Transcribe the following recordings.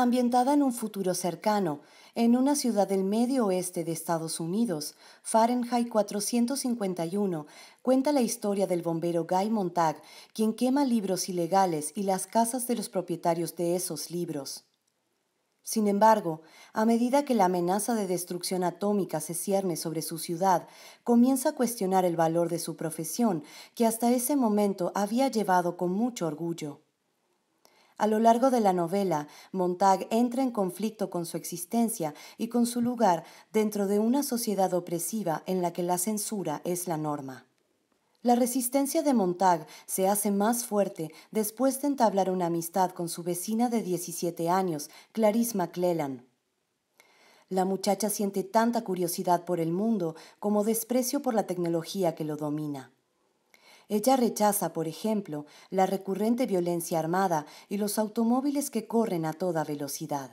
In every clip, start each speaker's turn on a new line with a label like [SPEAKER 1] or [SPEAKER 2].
[SPEAKER 1] Ambientada en un futuro cercano, en una ciudad del medio oeste de Estados Unidos, Fahrenheit 451 cuenta la historia del bombero Guy Montag, quien quema libros ilegales y las casas de los propietarios de esos libros. Sin embargo, a medida que la amenaza de destrucción atómica se cierne sobre su ciudad, comienza a cuestionar el valor de su profesión, que hasta ese momento había llevado con mucho orgullo. A lo largo de la novela, Montag entra en conflicto con su existencia y con su lugar dentro de una sociedad opresiva en la que la censura es la norma. La resistencia de Montag se hace más fuerte después de entablar una amistad con su vecina de 17 años, Clarice McClellan. La muchacha siente tanta curiosidad por el mundo como desprecio por la tecnología que lo domina. Ella rechaza, por ejemplo, la recurrente violencia armada y los automóviles que corren a toda velocidad.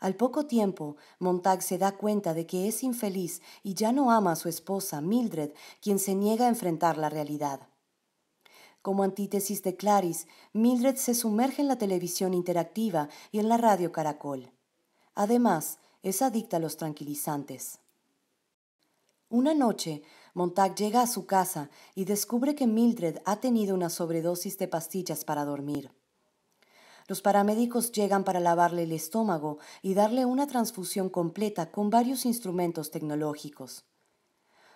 [SPEAKER 1] Al poco tiempo, Montag se da cuenta de que es infeliz y ya no ama a su esposa, Mildred, quien se niega a enfrentar la realidad. Como antítesis de Clarice, Mildred se sumerge en la televisión interactiva y en la radio Caracol. Además, es adicta a los tranquilizantes. Una noche, Montag llega a su casa y descubre que Mildred ha tenido una sobredosis de pastillas para dormir. Los paramédicos llegan para lavarle el estómago y darle una transfusión completa con varios instrumentos tecnológicos.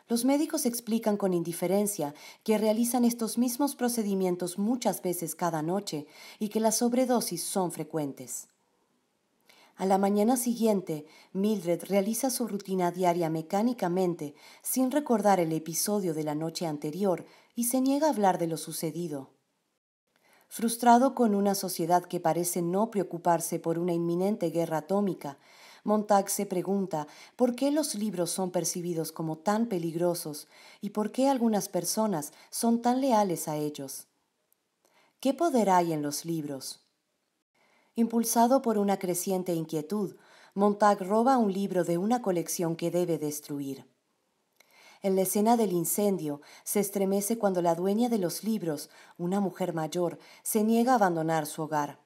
[SPEAKER 1] Los médicos explican con indiferencia que realizan estos mismos procedimientos muchas veces cada noche y que las sobredosis son frecuentes. A la mañana siguiente, Mildred realiza su rutina diaria mecánicamente, sin recordar el episodio de la noche anterior, y se niega a hablar de lo sucedido. Frustrado con una sociedad que parece no preocuparse por una inminente guerra atómica, Montag se pregunta por qué los libros son percibidos como tan peligrosos y por qué algunas personas son tan leales a ellos. ¿Qué poder hay en los libros? Impulsado por una creciente inquietud, Montag roba un libro de una colección que debe destruir. En la escena del incendio se estremece cuando la dueña de los libros, una mujer mayor, se niega a abandonar su hogar.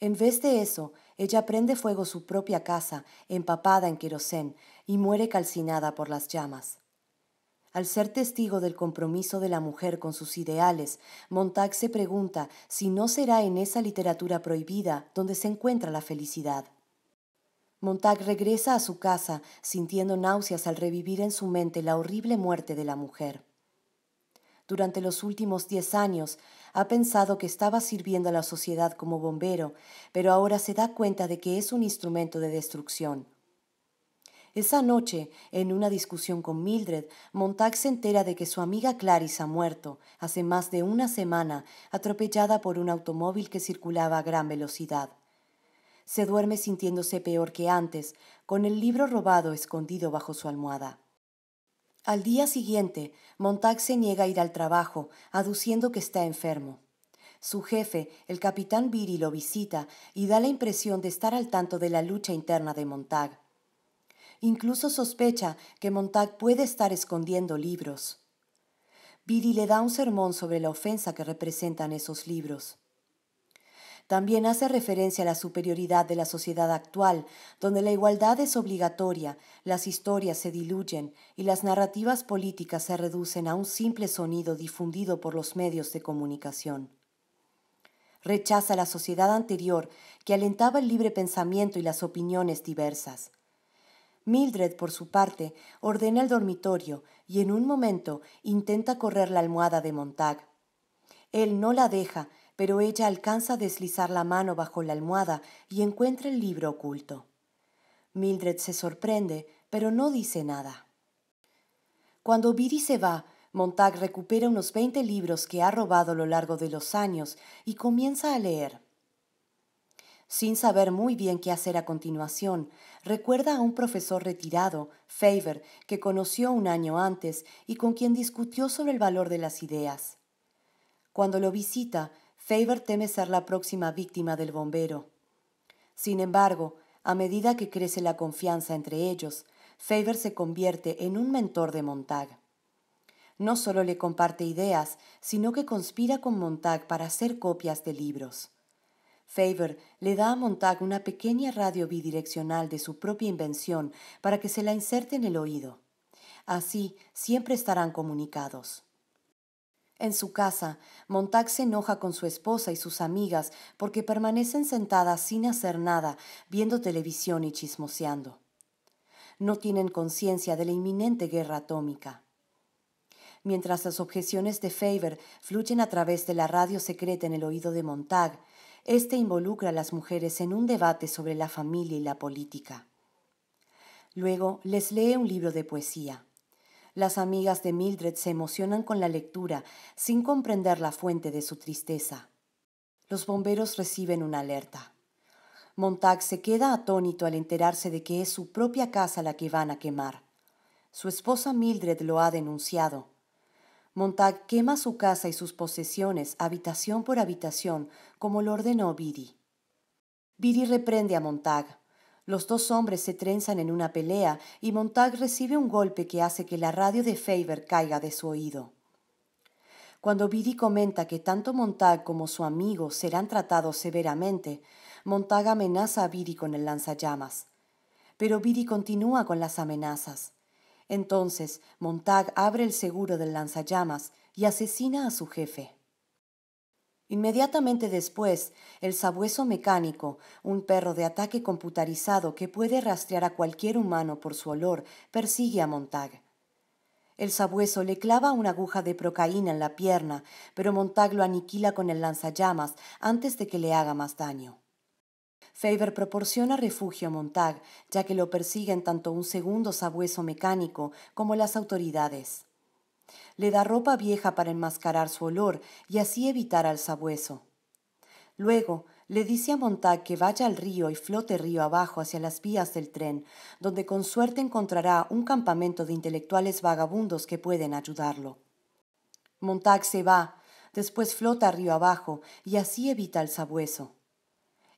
[SPEAKER 1] En vez de eso, ella prende fuego su propia casa, empapada en querosén, y muere calcinada por las llamas. Al ser testigo del compromiso de la mujer con sus ideales, Montag se pregunta si no será en esa literatura prohibida donde se encuentra la felicidad. Montag regresa a su casa sintiendo náuseas al revivir en su mente la horrible muerte de la mujer. Durante los últimos diez años ha pensado que estaba sirviendo a la sociedad como bombero, pero ahora se da cuenta de que es un instrumento de destrucción. Esa noche, en una discusión con Mildred, Montag se entera de que su amiga Clarice ha muerto hace más de una semana, atropellada por un automóvil que circulaba a gran velocidad. Se duerme sintiéndose peor que antes, con el libro robado escondido bajo su almohada. Al día siguiente, Montag se niega a ir al trabajo, aduciendo que está enfermo. Su jefe, el capitán Biri, lo visita y da la impresión de estar al tanto de la lucha interna de Montag. Incluso sospecha que Montag puede estar escondiendo libros. Biddy le da un sermón sobre la ofensa que representan esos libros. También hace referencia a la superioridad de la sociedad actual, donde la igualdad es obligatoria, las historias se diluyen y las narrativas políticas se reducen a un simple sonido difundido por los medios de comunicación. Rechaza la sociedad anterior que alentaba el libre pensamiento y las opiniones diversas. Mildred, por su parte, ordena el dormitorio y en un momento intenta correr la almohada de Montag. Él no la deja, pero ella alcanza a deslizar la mano bajo la almohada y encuentra el libro oculto. Mildred se sorprende, pero no dice nada. Cuando Biddy se va, Montag recupera unos 20 libros que ha robado a lo largo de los años y comienza a leer. Sin saber muy bien qué hacer a continuación, recuerda a un profesor retirado, Faber, que conoció un año antes y con quien discutió sobre el valor de las ideas. Cuando lo visita, Faber teme ser la próxima víctima del bombero. Sin embargo, a medida que crece la confianza entre ellos, Faber se convierte en un mentor de Montag. No solo le comparte ideas, sino que conspira con Montag para hacer copias de libros. Faber le da a Montag una pequeña radio bidireccional de su propia invención para que se la inserte en el oído. Así siempre estarán comunicados. En su casa, Montag se enoja con su esposa y sus amigas porque permanecen sentadas sin hacer nada, viendo televisión y chismoseando. No tienen conciencia de la inminente guerra atómica. Mientras las objeciones de Faber fluyen a través de la radio secreta en el oído de Montag, este involucra a las mujeres en un debate sobre la familia y la política. Luego les lee un libro de poesía. Las amigas de Mildred se emocionan con la lectura sin comprender la fuente de su tristeza. Los bomberos reciben una alerta. Montag se queda atónito al enterarse de que es su propia casa la que van a quemar. Su esposa Mildred lo ha denunciado. Montag quema su casa y sus posesiones, habitación por habitación, como lo ordenó Biri. Biri reprende a Montag. Los dos hombres se trenzan en una pelea y Montag recibe un golpe que hace que la radio de Faber caiga de su oído. Cuando Biri comenta que tanto Montag como su amigo serán tratados severamente, Montag amenaza a Biri con el lanzallamas. Pero Biri continúa con las amenazas. Entonces, Montag abre el seguro del lanzallamas y asesina a su jefe. Inmediatamente después, el sabueso mecánico, un perro de ataque computarizado que puede rastrear a cualquier humano por su olor, persigue a Montag. El sabueso le clava una aguja de procaína en la pierna, pero Montag lo aniquila con el lanzallamas antes de que le haga más daño. Faber proporciona refugio a Montag, ya que lo persiguen tanto un segundo sabueso mecánico como las autoridades. Le da ropa vieja para enmascarar su olor y así evitar al sabueso. Luego, le dice a Montag que vaya al río y flote río abajo hacia las vías del tren, donde con suerte encontrará un campamento de intelectuales vagabundos que pueden ayudarlo. Montag se va, después flota río abajo y así evita al sabueso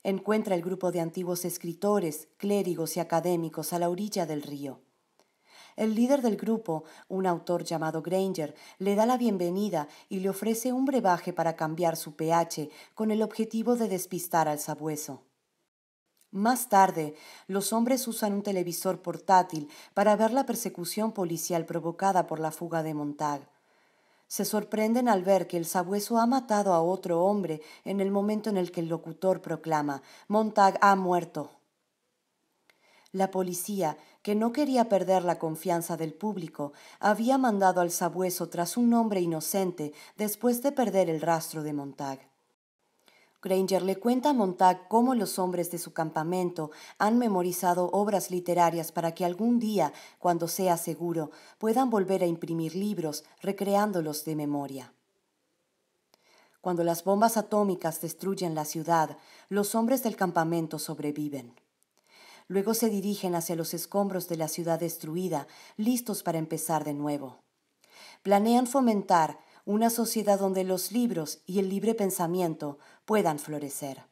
[SPEAKER 1] encuentra el grupo de antiguos escritores, clérigos y académicos a la orilla del río. El líder del grupo, un autor llamado Granger, le da la bienvenida y le ofrece un brebaje para cambiar su pH con el objetivo de despistar al sabueso. Más tarde, los hombres usan un televisor portátil para ver la persecución policial provocada por la fuga de Montag. Se sorprenden al ver que el sabueso ha matado a otro hombre en el momento en el que el locutor proclama Montag ha muerto. La policía, que no quería perder la confianza del público, había mandado al sabueso tras un hombre inocente después de perder el rastro de Montag. Granger le cuenta a Montag cómo los hombres de su campamento han memorizado obras literarias para que algún día, cuando sea seguro, puedan volver a imprimir libros recreándolos de memoria. Cuando las bombas atómicas destruyen la ciudad, los hombres del campamento sobreviven. Luego se dirigen hacia los escombros de la ciudad destruida, listos para empezar de nuevo. Planean fomentar una sociedad donde los libros y el libre pensamiento puedan florecer.